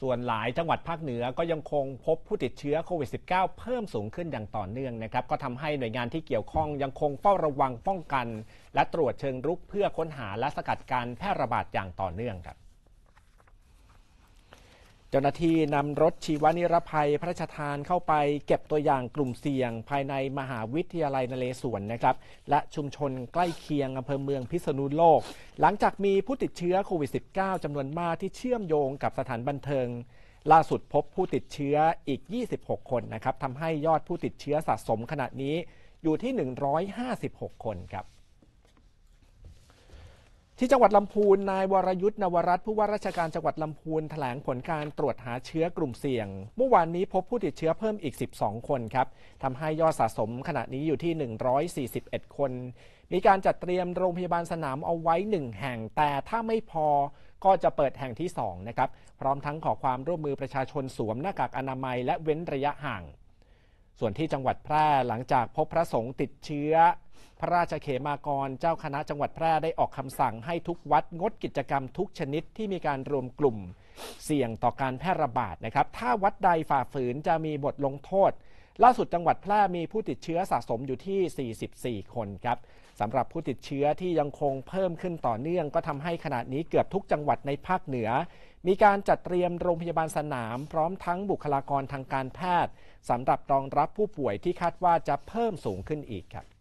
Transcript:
ส่วนหลายจังหวัดภาคเหนือก็ยังคงพบผู้ติดเชื้อโควิด -19 เพิ่มสูงขึ้นอย่างต่อเนื่องนะครับก็ทำให้หน่วยงานที่เกี่ยวข้องยังคงเฝ้าระวังป้องกัน และตรวจเชิงรุกเพื่อค้นหาและสกัดการแพร่ระบาดอย่างต่อเนื่องครับจ้าหน้าที่นำรถชีวนิรภัยพระราชทานเข้าไปเก็บตัวอย่างกลุ่มเสี่ยง ภายในมหาวิทยาลัยนเรศวรนะครับและชุมชนใกล้เคียงอำเภอเมืองพิษณุโลก หลังจากมีผู้ติดเชื้อโควิด -19 จำนวนมากที่เชื่อมโยงกับสถานบันเทิง ล่าสุดพบผู้ติดเชื้ออีก 26 คนนะครับทำให้ยอดผู้ติดเชื้อสะสมขณะนี้อยู่ที่ 156 คนครับที่จังหวัดลำพูน นายวรยุทธ์นวรัตผู้ว่าราชการจังหวัดลำพูนแถลงผลการตรวจหาเชื้อกลุ่มเสี่ยง เมื่อวานนี้พบผู้ติดเชื้อเพิ่มอีก 12 คนครับทำให้ยอดสะสมขณะนี้อยู่ที่ 141 คน มีการจัดเตรียมโรงพยาบาลสนามเอาไว้ 1 แห่งแต่ถ้าไม่พอก็จะเปิดแห่งที่ 2 นะครับ พร้อมทั้งขอความร่วมมือประชาชนสวมหน้ากากอนามัยและเว้นระยะห่างส่วนที่จังหวัดแพร่หลังจากพบพระสงฆ์ติดเชื้อ พระราชเขมากรเจ้าคณะจังหวัดแพร่ได้ออกคำสั่งให้ทุกวัดงดกิจกรรมทุกชนิดที่มีการรวมกลุ่มเสี่ยงต่อการแพร่ระบาดนะครับถ้าวัดใดฝ่าฝืนจะมีบทลงโทษล่าสุดจังหวัดแพร่มีผู้ติดเชื้อสะสมอยู่ที่ 44 คนครับสำหรับผู้ติดเชื้อที่ยังคงเพิ่มขึ้นต่อเนื่อง ก็ทำให้ขณะนี้เกือบทุกจังหวัดในภาคเหนือ มีการจัดเตรียมโรงพยาบาลสนาม พร้อมทั้งบุคลากรทางการแพทย์สำหรับรองรับผู้ป่วยที่คาดว่าจะเพิ่มสูงขึ้นอีกครับ